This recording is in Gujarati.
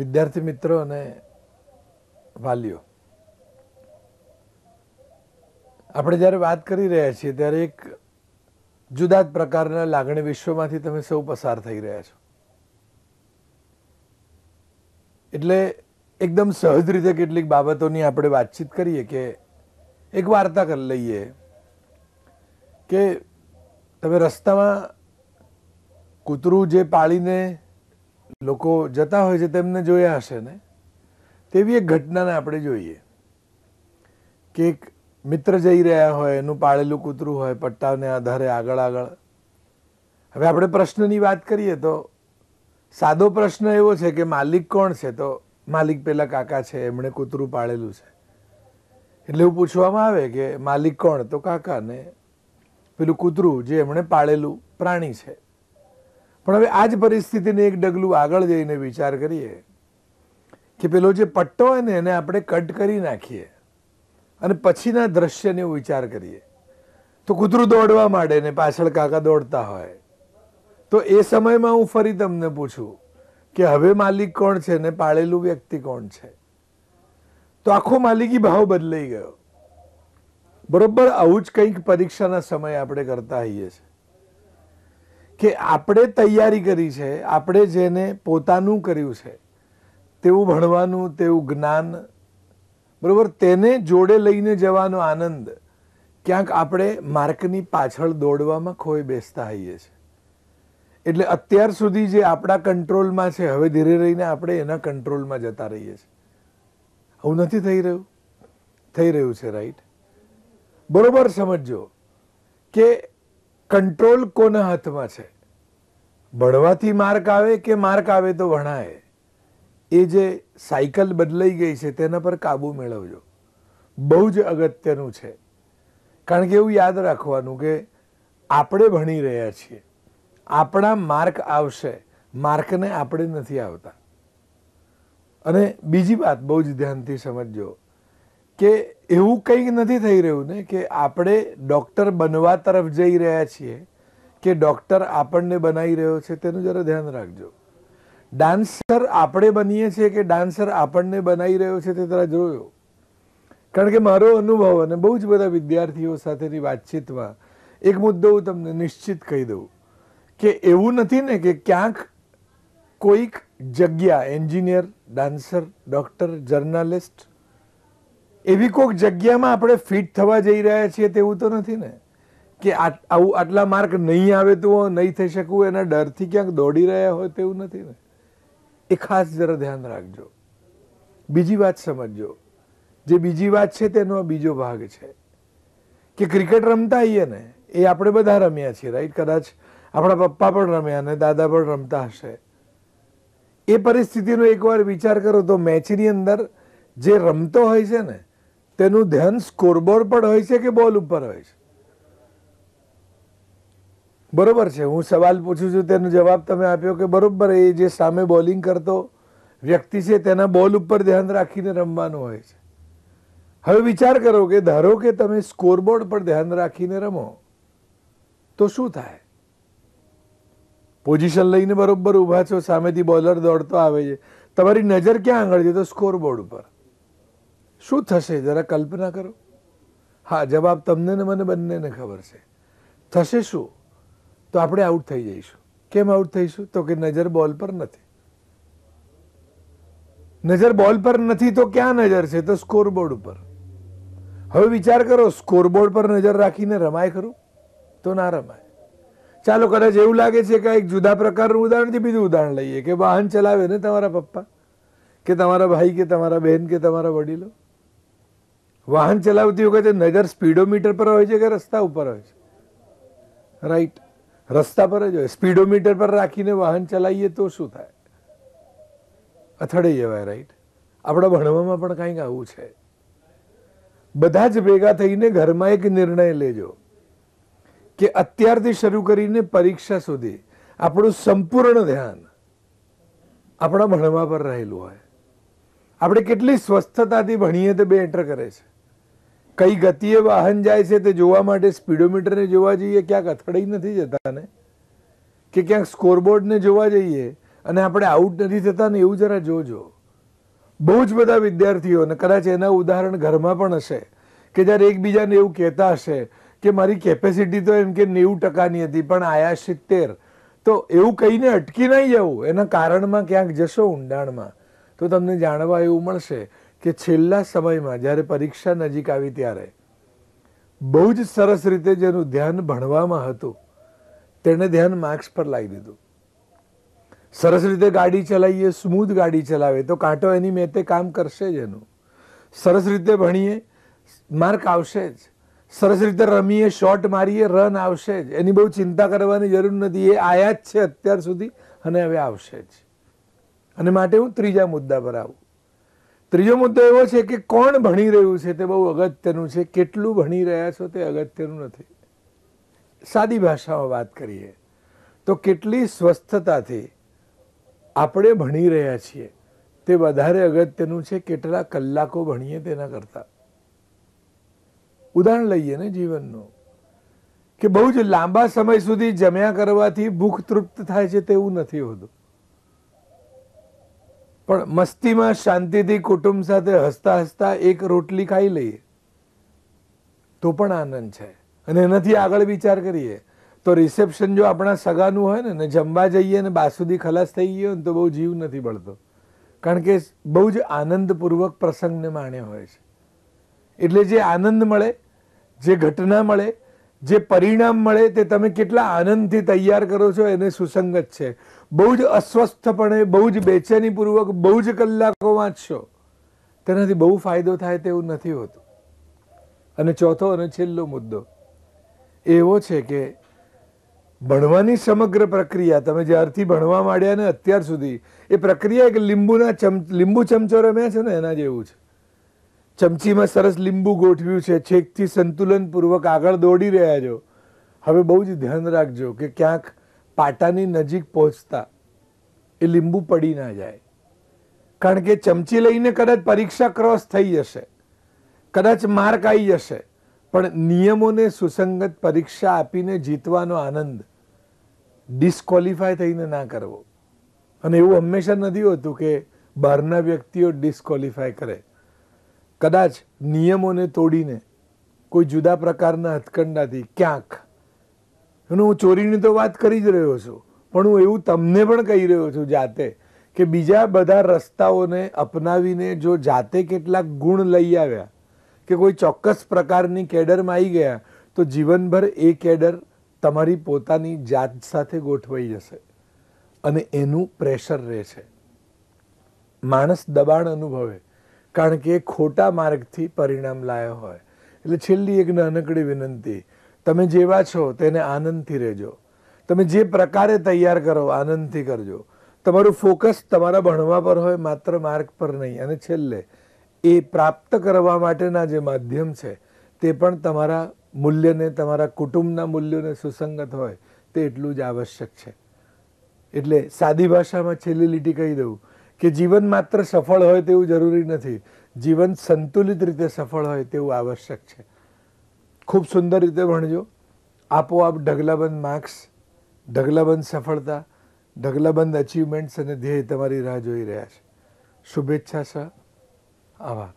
વિદ્યાર્થી મિત્રો અને વાલીઓ આપણે જ્યારે વાત કરી રહ્યા છીએ ત્યારે એક જુદા જ પ્રકારના લાગણી વિશ્વમાંથી તમે સૌ પસાર થઈ રહ્યા છો એટલે એકદમ સહજ રીતે કેટલીક બાબતોની આપણે વાતચીત કરીએ કે એક વાર્તા કરી લઈએ કે તમે રસ્તામાં કૂતરું જે પાળીને લોકો જતા હોય છે તેમને જોયા હશે ને તેવી એક ઘટનાને આપણે જોઈએ કે એક મિત્ર જઈ રહ્યા હોય એનું પાળેલું કૂતરું હોય પટ્ટાને આધારે આગળ આગળ હવે આપણે પ્રશ્નની વાત કરીએ તો સાદો પ્રશ્ન એવો છે કે માલિક કોણ છે તો માલિક પેલા કાકા છે એમણે કૂતરું પાળેલું છે એટલે એવું પૂછવામાં આવે કે માલિક કોણ તો કાકા ને પેલું કૂતરું જે એમણે પાળેલું પ્રાણી છે પણ હવે આ જ પરિસ્થિતિને એક ડગલું આગળ જઈને વિચાર કરીએ કે પેલો જે પટ્ટો હોય ને એને આપણે કટ કરી નાખીએ અને પછીના દ્રશ્યને વિચાર કરીએ તો કૂતરું દોડવા માંડે ને પાછળ કાકા દોડતા હોય તો એ સમયમાં હું ફરી તમને પૂછું કે હવે માલિક કોણ છે ને પાળેલું વ્યક્તિ કોણ છે તો આખો માલિકી ભાવ બદલાઈ ગયો બરોબર આવું જ કંઈક પરીક્ષાના સમયે આપણે કરતા હોઈએ છીએ કે આપણે તૈયારી કરી છે આપણે જેને પોતાનું કર્યું છે તેવું ભણવાનું તેવું જ્ઞાન બરાબર તેને જોડે લઈને જવાનો આનંદ ક્યાંક આપણે માર્કની પાછળ દોડવામાં ખોઈ બેસતા હોઈએ છીએ એટલે અત્યાર સુધી જે આપણા કંટ્રોલમાં છે હવે ધીરે રહીને આપણે એના કંટ્રોલમાં જતા રહીએ છીએ આવું નથી થઈ રહ્યું થઈ રહ્યું છે રાઈટ બરોબર સમજો કે કંટ્રોલ કોના હાથમાં છે ભણવાથી માર્ક આવે કે માર્ક આવે તો ભણાય એ જે સાયકલ બદલાઈ ગઈ છે તેના પર કાબુ મેળવજો બહુ જ અગત્યનું છે કારણ કે એવું યાદ રાખવાનું કે આપણે ભણી રહ્યા છીએ આપણા માર્ક આવશે માર્કને આપણે નથી આવતા અને બીજી વાત બહુ જ ધ્યાનથી સમજજો કે એવું કંઈક નથી થઈ રહ્યું ને કે આપણે ડૉક્ટર બનવા તરફ જઈ રહ્યા છીએ કે ડૉક્ટર આપણને બનાવી રહ્યો છે તેનું જરા ધ્યાન રાખજો ડાન્સર આપણે બનીએ છીએ કે ડાન્સર આપણને બનાવી રહ્યો છે તે તરા જોયો કારણ કે મારો અનુભવ અને બહુ જ બધા વિદ્યાર્થીઓ સાથેની વાતચીતમાં એક મુદ્દો હું તમને નિશ્ચિત કહી દઉં કે એવું નથી ને કે ક્યાંક કોઈક જગ્યા એન્જિનિયર ડાન્સર ડૉક્ટર જર્નાલિસ્ટ એવી કોઈક જગ્યામાં આપણે ફિટ થવા જઈ રહ્યા છીએ તેવું તો નથી ને કે આવું આટલા માર્ક નહીં આવે તો નહીં થઈ શકું એના ડરથી ક્યાંક દોડી રહ્યા હોય તેવું નથી ને એ ખાસ જરા ધ્યાન રાખજો બીજી વાત સમજજો જે બીજી વાત છે તેનો બીજો ભાગ છે કે ક્રિકેટ રમતા આવીએ ને એ આપણે બધા રમ્યા છીએ રાઈટ કદાચ આપણા પપ્પા પણ રમ્યા ને દાદા પણ રમતા હશે એ પરિસ્થિતિનો એકવાર વિચાર કરો તો મેચની અંદર જે રમતો હોય છે ને તેનું ધ્યાન સ્કોરબોર્ડ પર હોય છે કે બોલ ઉપર હોય છે બરોબર છે હું સવાલ પૂછું છું તેનો જવાબ તમે આપ્યો કે બરોબર એ જે સામે બોલિંગ કરતો વ્યક્તિ છે તેના બોલ ઉપર ધ્યાન રાખીને રમવાનું હોય છે હવે વિચાર કરો કે ધારો કે તમે સ્કોરબોર્ડ પર ધ્યાન રાખીને રમો તો શું થાય પોઝિશન લઈને બરોબર ઊભા છો સામેથી બોલર દોડતો આવે છે તમારી નજર ક્યાં આગળ છે તો સ્કોરબોર્ડ ઉપર શું થશે જરા કલ્પના કરો હા જવાબ તમને ને મને બંનેને ખબર છે થશે શું તો આપણે આઉટ થઈ જઈશું કેમ આઉટ થઈશું તો કે નજર બોલ પર નથી નજર બોલ પર નથી તો ક્યાં નજર છે તો સ્કોરબોર્ડ ઉપર હવે વિચાર કરો સ્કોરબોર્ડ પર નજર રાખીને રમાય ખરું તો ના રમાય ચાલો કદાચ એવું લાગે છે કે એક જુદા પ્રકારનું ઉદાહરણથી બીજું ઉદાહરણ લઈએ કે વાહન ચલાવે ને તમારા પપ્પા કે તમારા ભાઈ કે તમારા બહેન કે તમારા વડીલો વાહન ચલાવતી વખતે નજર સ્પીડોમીટર પર હોય છે કે રસ્તા ઉપર હોય છે રાઈટ રસ્તા પર જ હોય સ્પીડોમીટર પર રાખીને વાહન ચલાવીએ તો શું થાય અથડાઈ જવાય રાઈટ આપણા ભણવામાં પણ કંઈક આવું છે બધા જ ભેગા થઈને ઘરમાં એક નિર્ણય લેજો કે અત્યારથી શરૂ કરીને પરીક્ષા સુધી આપણું સંપૂર્ણ ધ્યાન આપણા ભણવા પર રહેલું હોય આપણે કેટલી સ્વસ્થતાથી ભણીએ તે એન્ટર કરે છે કઈ ગતિએ વાહન જાય છે તે જોવા માટે સ્પીડોમીટરને જોવા જઈએ ક્યાંક અથડાઈ નથી જતા ને કે ક્યાંક સ્કોરબોર્ડને જોવા જઈએ અને આપણે આઉટ નથી થતા ને એવું જરા જોજો બહુ જ બધા વિદ્યાર્થીઓ અને કદાચ એના ઉદાહરણ ઘરમાં પણ હશે કે જ્યારે એકબીજાને એવું કહેતા હશે કે મારી કેપેસિટી તો એમ કે નેવું ટકાની હતી પણ આયા સિત્તેર તો એવું કહીને અટકી નહીં જવું એના કારણમાં ક્યાંક જશો ઊંડાણમાં તો તમને જાણવા એવું મળશે કે છેલ્લા સમયમાં જ્યારે પરીક્ષા નજીક આવી ત્યારે બહુ જ સરસ રીતે જેનું ધ્યાન ભણવામાં હતું તેણે ધ્યાન માર્ક્સ પર લાવી દીધું સરસ રીતે ગાડી ચલાવીએ સ્મૂથ ગાડી ચલાવે તો કાંટો એની મેતે કામ કરશે જ એનું સરસ રીતે ભણીએ માર્ક આવશે જ સરસ રીતે રમીએ શોટ મારીએ રન આવશે જ એની બહુ ચિંતા કરવાની જરૂર નથી એ આયા જ છે અત્યાર સુધી અને હવે આવશે જ અને માટે હું ત્રીજા મુદ્દા પર આવું ત્રીજો મુદ્દો એવો છે કે કોણ ભણી રહ્યું છે તે બહુ અગત્યનું છે કેટલું ભણી રહ્યા છો તે અગત્યનું નથી સાદી ભાષામાં વાત કરીએ તો કેટલી સ્વસ્થતાથી આપણે ભણી રહ્યા છીએ તે વધારે અગત્યનું છે કેટલા કલાકો ભણીએ તેના કરતાં ઉદાહરણ લઈએ ને જીવનનું કે બહુ જ લાંબા સમય સુધી જમ્યા કરવાથી ભૂખ તૃપ્ત થાય છે તેવું નથી હોતું પણ મસ્તીમાં શાંતિથી કુટુંબ સાથે હસતા હસતા એક રોટલી ખાઈ લઈએ તો પણ આનંદ છે અને એનાથી આગળ વિચાર કરીએ તો રિસેપ્શન જો આપણા સગાનું હોય ને જમવા જઈએ ને બાસુદી ખલાસ થઈ ગયો ને તો બહુ જીવ નથી બળતો કારણ કે બહુ જ આનંદપૂર્વક પ્રસંગને માણ્યો હોય છે એટલે જે આનંદ મળે જે ઘટના મળે જે પરિણામ મળે તે તમે કેટલા આનંદથી તૈયાર કરો છો એને સુસંગત છે બહુ જ અસ્વસ્થપણે બહુ જ બેચેનીપૂર્વક બહુ જ કલાકો વાંચશો તેનાથી બહુ ફાયદો થાય તેવું નથી હોતું અને ચોથો અને છેલ્લો મુદ્દો એવો છે કે ભણવાની સમગ્ર પ્રક્રિયા તમે જ્યારથી ભણવા માંડ્યા ને અત્યાર સુધી એ પ્રક્રિયા એક લીંબુના ચમ લીંબુ ચમચો રમ્યા છે ને એના જેવું છે ચમચીમાં સરસ લીંબુ ગોઠવ્યું છે છેકથી સંતુલનપૂર્વક આગળ દોડી રહ્યા છો હવે બહુ જ ધ્યાન રાખજો કે ક્યાંક પાટાની નજીક પહોંચતા એ લીંબુ પડી ના જાય કારણ કે ચમચી લઈને કદાચ પરીક્ષા ક્રોસ થઈ જશે કદાચ માર્ક આવી જશે પણ નિયમોને સુસંગત પરીક્ષા આપીને જીતવાનો આનંદ ડિસ્કોલિફાય થઈને ના કરવો અને એવું હંમેશા નથી હોતું કે બહારના વ્યક્તિઓ ડિસ્કોલિફાય કરે કદાચ નિયમોને તોડીને કોઈ જુદા પ્રકારના હથકંડાથી ક્યાંક એનું હું ચોરીની તો વાત કરી જ રહ્યો છું પણ હું એવું તમને પણ કહી રહ્યો છું જાતે કે બીજા બધા રસ્તાઓને અપનાવીને જો જાતે કેટલાક ગુણ લઈ આવ્યા કે કોઈ ચોક્કસ પ્રકારની કેડરમાં આવી ગયા તો જીવનભર એ કેડર તમારી પોતાની જાત સાથે ગોઠવાઈ જશે અને એનું પ્રેશર રહે છે માણસ દબાણ અનુભવે કારણ કે એ ખોટા માર્ગથી પરિણામ લાયો હોય એટલે છેલ્લી એક નાનકડી વિનંતી તમે જેવા છો તેને આનંદથી રહેજો તમે જે પ્રકારે તૈયાર કરો આનંદથી કરજો તમારું ફોકસ તમારા ભણવા પર હોય માત્ર માર્ગ પર નહીં અને છેલ્લે એ પ્રાપ્ત કરવા માટેના જે માધ્યમ છે તે પણ તમારા મૂલ્યને તમારા કુટુંબના મૂલ્યોને સુસંગત હોય તે એટલું જ આવશ્યક છે એટલે સાદી ભાષામાં છેલ્લી લીટી કહી દઉં કે જીવન માત્ર સફળ હોય તેવું જરૂરી નથી જીવન સંતુલિત રીતે સફળ હોય તેવું આવશ્યક છે ખૂબ સુંદર રીતે ભણજો આપોઆપ ઢગલાબંધ માર્ક્સ ઢગલાબંધ સફળતા ઢગલાબંધ અચીવમેન્ટ્સ અને ધ્યેય તમારી રાહ જોઈ રહ્યા છે શુભેચ્છા સર આભાર